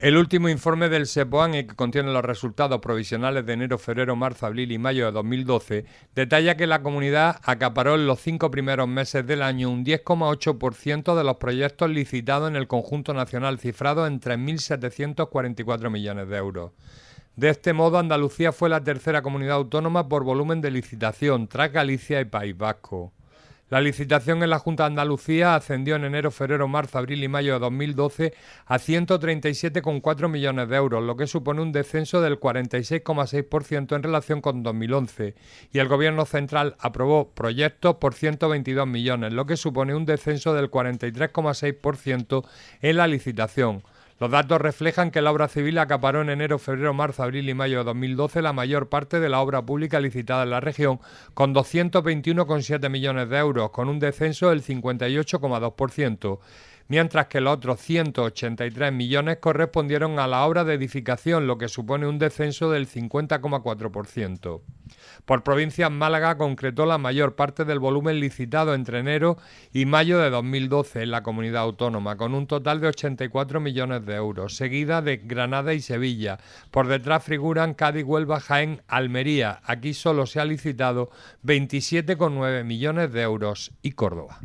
El último informe del SEPOAN, eh, que contiene los resultados provisionales de enero, febrero, marzo, abril y mayo de 2012, detalla que la comunidad acaparó en los cinco primeros meses del año un 10,8% de los proyectos licitados en el conjunto nacional cifrado en 3.744 millones de euros. De este modo, Andalucía fue la tercera comunidad autónoma por volumen de licitación, tras Galicia y País Vasco. La licitación en la Junta de Andalucía ascendió en enero, febrero, marzo, abril y mayo de 2012 a 137,4 millones de euros, lo que supone un descenso del 46,6% en relación con 2011. Y el Gobierno central aprobó proyectos por 122 millones, lo que supone un descenso del 43,6% en la licitación. Los datos reflejan que la obra civil acaparó en enero, febrero, marzo, abril y mayo de 2012 la mayor parte de la obra pública licitada en la región, con 221,7 millones de euros, con un descenso del 58,2% mientras que los otros 183 millones correspondieron a la obra de edificación, lo que supone un descenso del 50,4%. Por provincia, Málaga concretó la mayor parte del volumen licitado entre enero y mayo de 2012 en la comunidad autónoma, con un total de 84 millones de euros, seguida de Granada y Sevilla. Por detrás figuran Cádiz, Huelva, Jaén, Almería. Aquí solo se ha licitado 27,9 millones de euros y Córdoba.